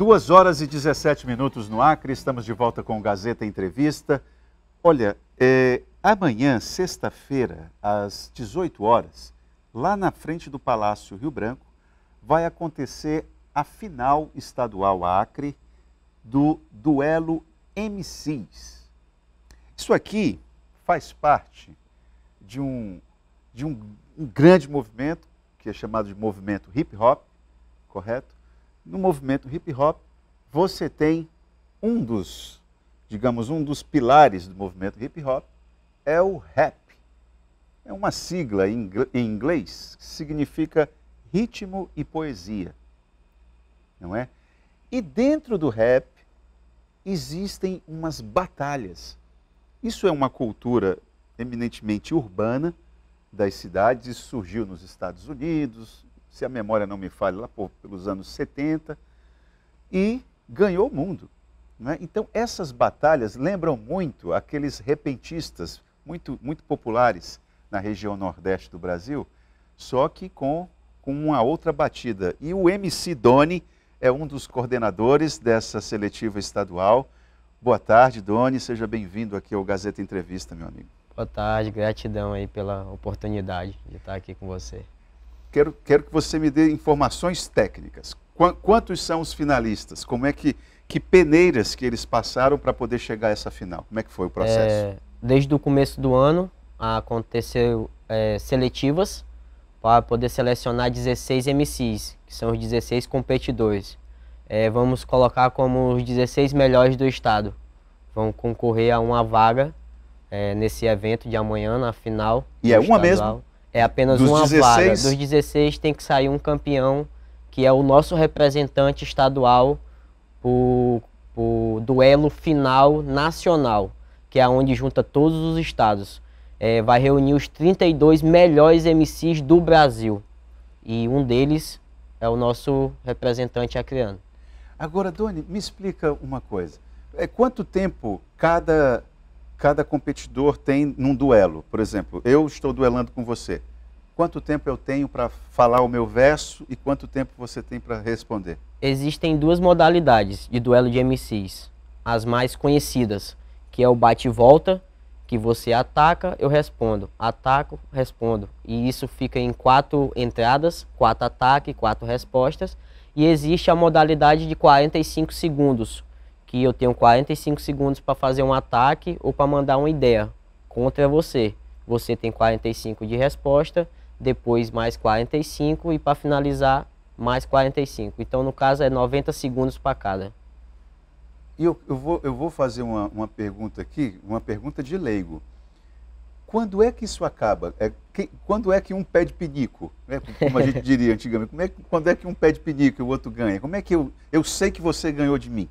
Duas horas e 17 minutos no Acre, estamos de volta com o Gazeta Entrevista. Olha, é, amanhã, sexta-feira, às 18 horas, lá na frente do Palácio Rio Branco, vai acontecer a final estadual Acre do duelo MCs. Isso aqui faz parte de um, de um, um grande movimento, que é chamado de movimento hip hop, correto? no movimento hip hop, você tem um dos, digamos, um dos pilares do movimento hip hop é o rap. É uma sigla em inglês que significa ritmo e poesia. Não é? E dentro do rap existem umas batalhas. Isso é uma cultura eminentemente urbana das cidades, isso surgiu nos Estados Unidos, se a memória não me falha, lá por, pelos anos 70, e ganhou o mundo. Né? Então, essas batalhas lembram muito aqueles repentistas muito, muito populares na região nordeste do Brasil, só que com, com uma outra batida. E o MC Doni é um dos coordenadores dessa seletiva estadual. Boa tarde, Doni. Seja bem-vindo aqui ao Gazeta Entrevista, meu amigo. Boa tarde, gratidão aí pela oportunidade de estar aqui com você quero, quero que você me dê informações técnicas. Quantos são os finalistas? Como é que, que peneiras que eles passaram para poder chegar a essa final? Como é que foi o processo? É, desde o começo do ano aconteceu é, seletivas para poder selecionar 16 MCs, que são os 16 competidores. É, vamos colocar como os 16 melhores do estado. Vão concorrer a uma vaga é, nesse evento de amanhã, na final. E é uma mesmo? É apenas dos uma 16... vaga. Dos 16 tem que sair um campeão, que é o nosso representante estadual, o, o duelo final nacional, que é onde junta todos os estados. É, vai reunir os 32 melhores MCs do Brasil. E um deles é o nosso representante acreano. Agora, Doni, me explica uma coisa. É, quanto tempo cada cada competidor tem num duelo. Por exemplo, eu estou duelando com você. Quanto tempo eu tenho para falar o meu verso e quanto tempo você tem para responder? Existem duas modalidades de duelo de MCs. As mais conhecidas, que é o bate-volta, que você ataca, eu respondo, ataco, respondo. E isso fica em quatro entradas, quatro ataques, quatro respostas. E existe a modalidade de 45 segundos, que eu tenho 45 segundos para fazer um ataque ou para mandar uma ideia contra você. Você tem 45 de resposta, depois mais 45 e para finalizar mais 45. Então, no caso, é 90 segundos para cada. Eu, eu, vou, eu vou fazer uma, uma pergunta aqui, uma pergunta de leigo quando é que isso acaba? É, que, quando é que um pede pinico? Né? Como a gente diria antigamente. É, quando é que um pede pinico e o outro ganha? Como é que eu, eu sei que você ganhou de mim?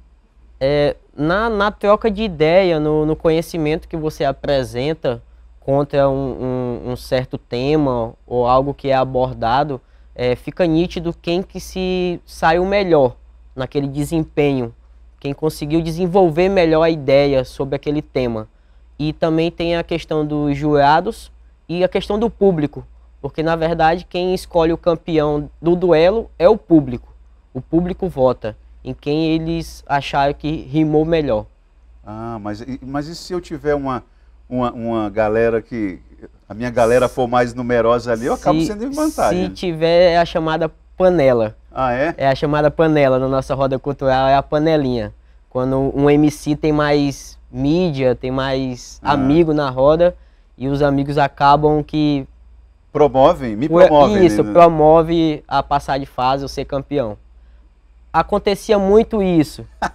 é, na, na troca de ideia, no, no conhecimento que você apresenta contra um, um, um, certo tema ou algo que é abordado, é, fica nítido quem que se saiu melhor naquele desempenho, quem conseguiu desenvolver melhor a ideia sobre aquele tema. E também tem a questão dos jurados e a questão do público, porque na verdade quem escolhe o campeão do duelo é o público. O público vota em quem eles acharam que rimou melhor. Ah, mas, mas e se eu tiver uma, uma, uma galera que. A minha galera for mais numerosa ali, eu se, acabo sendo em vantagem. Se tiver é a chamada panela. Ah, é? É a chamada panela na nossa roda cultural, é a panelinha. Quando um MC tem mais mídia, tem mais ah. amigo na roda, e os amigos acabam que. Promovem? Me promovem. Isso, né? promove a passar de fase ou ser campeão acontecia muito isso.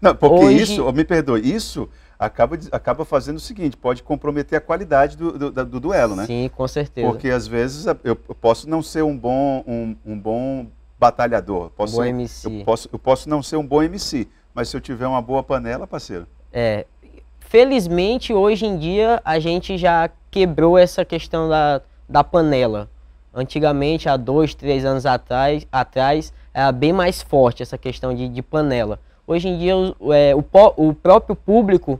Não, porque Hoje... isso, me perdoe, isso acaba, acaba fazendo o seguinte, pode comprometer a qualidade do, do, do, duelo, né? Sim, com certeza. Porque às vezes eu posso não ser um bom, um, um bom batalhador, posso, bom MC. Eu, posso, eu posso não ser um bom MC, mas se eu tiver uma boa panela, parceiro... É, felizmente hoje em dia a gente já quebrou essa questão da, da panela. Antigamente, há dois, três anos atrás, atrás era bem mais forte essa questão de, de panela. Hoje em dia, o, é, o, o próprio público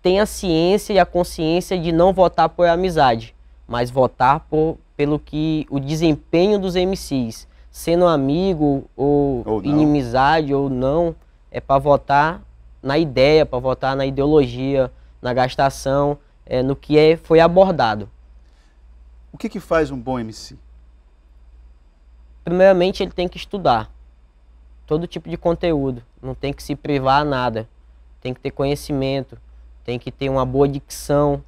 tem a ciência e a consciência de não votar por amizade, mas votar por, pelo que o desempenho dos MCs, sendo amigo ou, ou inimizade ou não, é para votar na ideia, para votar na ideologia, na gastação, é, no que é, foi abordado. O que, que faz um bom MC? primeiramente ele tem que estudar todo tipo de conteúdo, não tem que se privar a nada, tem que ter conhecimento, tem que ter uma boa dicção,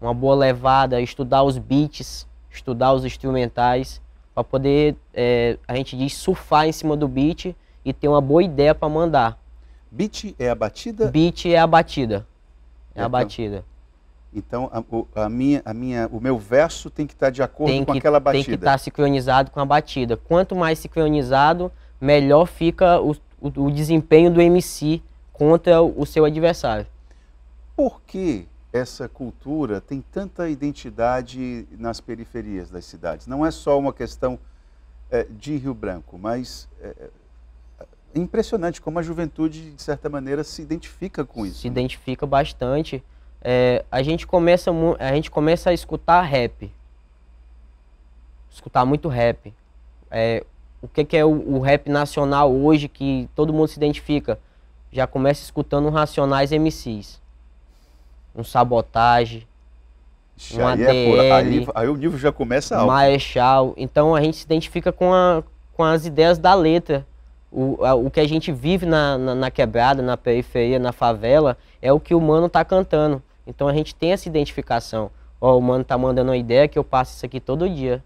uma boa levada, estudar os beats, estudar os instrumentais, para poder, é, a gente diz, surfar em cima do beat e ter uma boa ideia para mandar. Beat é a batida? Beat é a batida. É a então, batida. Então, a, a, minha, a minha, o meu verso tem que estar tá de acordo com aquela batida. Tem que estar tá sincronizado com a batida. Quanto mais sincronizado, melhor fica o, o, o desempenho do MC contra o, o seu adversário. Por que essa cultura tem tanta identidade nas periferias das cidades? Não é só uma questão é, de Rio Branco, mas é, é impressionante como a juventude, de certa maneira, se identifica com isso. Se né? identifica bastante é, a, gente começa, a gente começa a escutar rap. Escutar muito rap. É, o que, que é o, o, rap nacional hoje que todo mundo se identifica? Já começa escutando Racionais MCs. Um Sabotage. um aí, ADL, é por, aí, aí, o nível já começa alto. Marechal. Então a gente se identifica com, a, com as ideias da letra. O, a, o que a gente vive na, na, na, quebrada, na periferia, na favela, é o que o mano tá cantando. Então a gente tem essa identificação. Ó, oh, o mano tá mandando uma ideia que eu passo isso aqui todo dia.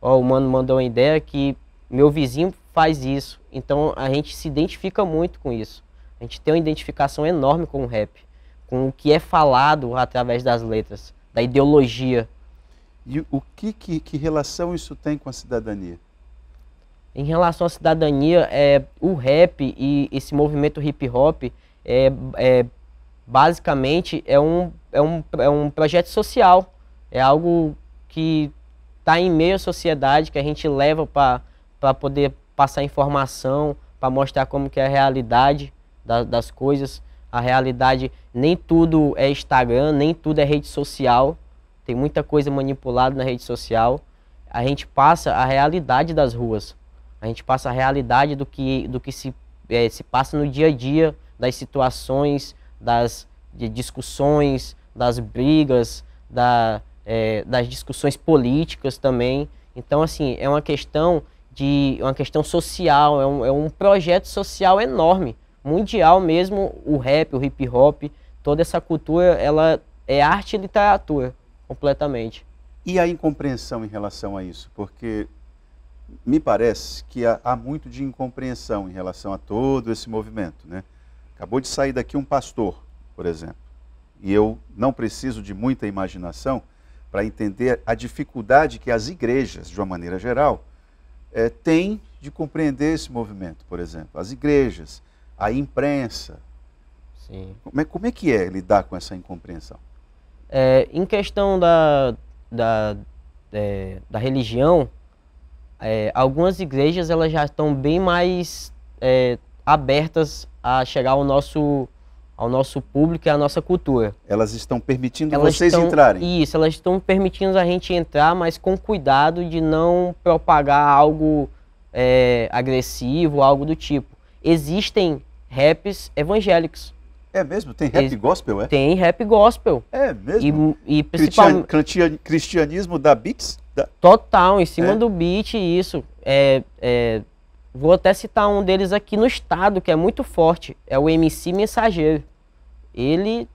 Ó, oh, o mano mandou uma ideia que meu vizinho faz isso. Então a gente se identifica muito com isso. A gente tem uma identificação enorme com o rap, com o que é falado através das letras, da ideologia. E o que, que, que relação isso tem com a cidadania? Em relação à cidadania, é, o rap e esse movimento hip hop é, é basicamente é um, é um, é um projeto social, é algo que está em meio à sociedade, que a gente leva para poder passar informação, para mostrar como que é a realidade da, das coisas. A realidade, nem tudo é Instagram, nem tudo é rede social, tem muita coisa manipulada na rede social. A gente passa a realidade das ruas, a gente passa a realidade do que, do que se, é, se passa no dia a dia, das situações, das discussões, das brigas, da, é, das discussões políticas também. Então, assim, é uma questão de uma questão social, é um, é um projeto social enorme, mundial mesmo, o rap, o hip hop, toda essa cultura, ela é arte e literatura, completamente. E a incompreensão em relação a isso? Porque me parece que há, há muito de incompreensão em relação a todo esse movimento, né? Acabou de sair daqui um pastor, por exemplo. E eu não preciso de muita imaginação para entender a dificuldade que as igrejas, de uma maneira geral, é, têm de compreender esse movimento, por exemplo. As igrejas, a imprensa. Sim. Como é, como é que é lidar com essa incompreensão? É, em questão da, da, é, da religião, é, algumas igrejas elas já estão bem mais é, abertas a chegar ao nosso ao nosso público e à nossa cultura. Elas estão permitindo elas vocês estão, entrarem? Isso, elas estão permitindo a gente entrar, mas com cuidado de não propagar algo é, agressivo, algo do tipo. Existem raps evangélicos. É mesmo? Tem rap gospel, é? Tem rap gospel. É mesmo? E, e principalmente... Cristianismo da Beats? Da... Total, em cima é. do beat, isso. É, é, Vou até citar um deles aqui no estado, que é muito forte, é o MC Mensageiro. Ele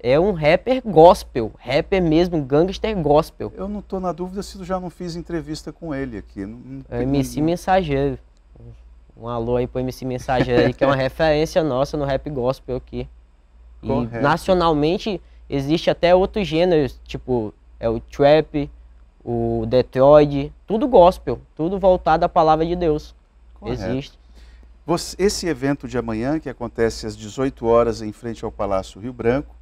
é um rapper gospel, rapper mesmo, gangster gospel. Eu não estou na dúvida se eu já não fiz entrevista com ele aqui. Não, não é MC Mensageiro. Um alô aí pro MC Mensageiro aí, que é uma referência nossa no rap gospel aqui. E nacionalmente existe até outros gêneros, tipo, é o trap, o Detroit, tudo gospel, tudo voltado à palavra de Deus. Existe. Você, esse evento de amanhã, que acontece às 18 horas em frente ao Palácio Rio Branco,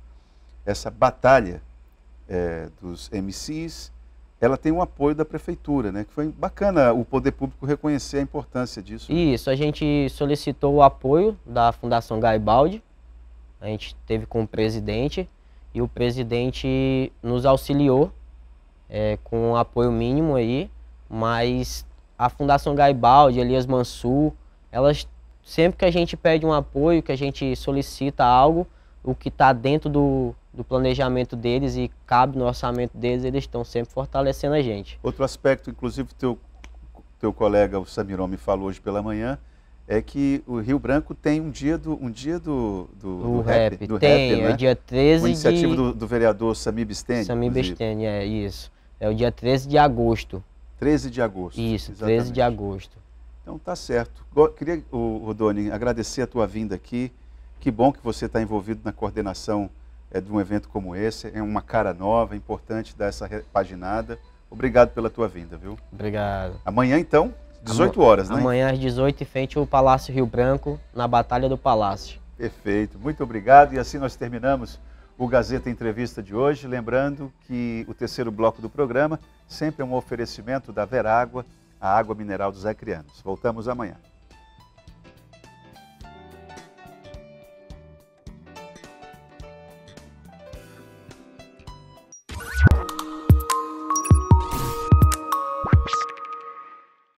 essa batalha é, dos MCs, ela tem um apoio da prefeitura, né? Que foi bacana o poder público reconhecer a importância disso. Né? Isso, a gente solicitou o apoio da Fundação Gaibaldi, a gente teve com o presidente e o presidente nos auxiliou é, com um apoio mínimo aí, mas a Fundação Gaibaldi, Elias Mansur, elas sempre que a gente pede um apoio, que a gente solicita algo, o que está dentro do, do planejamento deles e cabe no orçamento deles, eles estão sempre fortalecendo a gente. Outro aspecto, inclusive, teu, teu colega, o Samiron, me falou hoje pela manhã, é que o Rio Branco tem um dia do um dia do, do, do, do rap, rap, do tem, rap, é né? é dia 13 iniciativa de... do, do, vereador Sami Bisteni. Sami Bisteni, é isso. É o dia 13 de agosto. 13 de agosto. Isso, exatamente. 13 de agosto. Então tá certo. Queria, Rodoni, agradecer a tua vinda aqui. Que bom que você está envolvido na coordenação é, de um evento como esse. É uma cara nova, é importante dar essa repaginada. Obrigado pela tua vinda, viu? Obrigado. Amanhã, então, 18 horas, né? Amanhã às 18 em frente ao Palácio Rio Branco, na Batalha do Palácio. Perfeito. Muito obrigado. E assim nós terminamos o Gazeta Entrevista de hoje. Lembrando que o terceiro bloco do programa sempre é um oferecimento da Verágua, a água mineral dos acrianos. Voltamos amanhã.